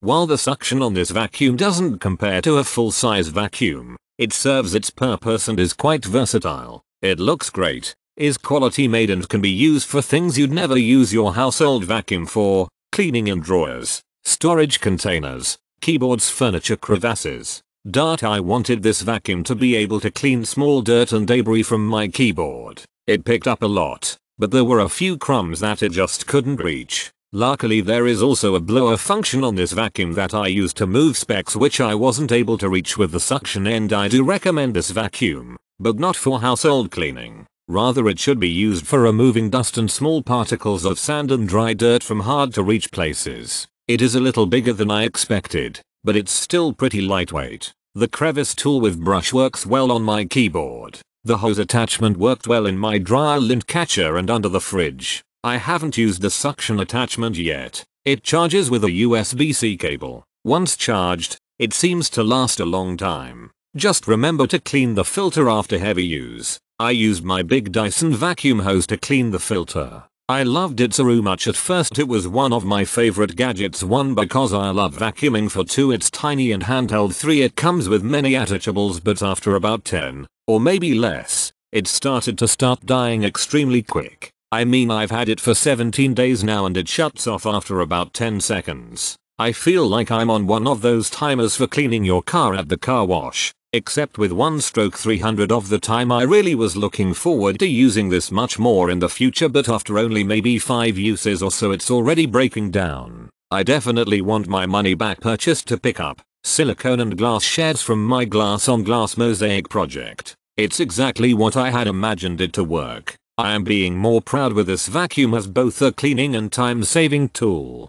While the suction on this vacuum doesn't compare to a full-size vacuum, it serves its purpose and is quite versatile. It looks great, is quality made and can be used for things you'd never use your household vacuum for, cleaning in drawers, storage containers, keyboards furniture crevasses. Dart I wanted this vacuum to be able to clean small dirt and debris from my keyboard. It picked up a lot, but there were a few crumbs that it just couldn't reach. Luckily there is also a blower function on this vacuum that I use to move specs which I wasn't able to reach with the suction end I do recommend this vacuum, but not for household cleaning. Rather it should be used for removing dust and small particles of sand and dry dirt from hard to reach places. It is a little bigger than I expected, but it's still pretty lightweight. The crevice tool with brush works well on my keyboard. The hose attachment worked well in my dryer lint catcher and under the fridge. I haven't used the suction attachment yet. It charges with a USB-C cable. Once charged, it seems to last a long time. Just remember to clean the filter after heavy use. I used my big Dyson vacuum hose to clean the filter. I loved it so much at first it was one of my favorite gadgets one because I love vacuuming for two it's tiny and handheld three it comes with many attachables but after about 10, or maybe less, it started to start dying extremely quick. I mean I've had it for 17 days now and it shuts off after about 10 seconds. I feel like I'm on one of those timers for cleaning your car at the car wash. Except with one stroke 300 of the time I really was looking forward to using this much more in the future but after only maybe 5 uses or so it's already breaking down. I definitely want my money back purchase to pick up silicone and glass shards from my glass on glass mosaic project. It's exactly what I had imagined it to work. I am being more proud with this vacuum as both a cleaning and time saving tool.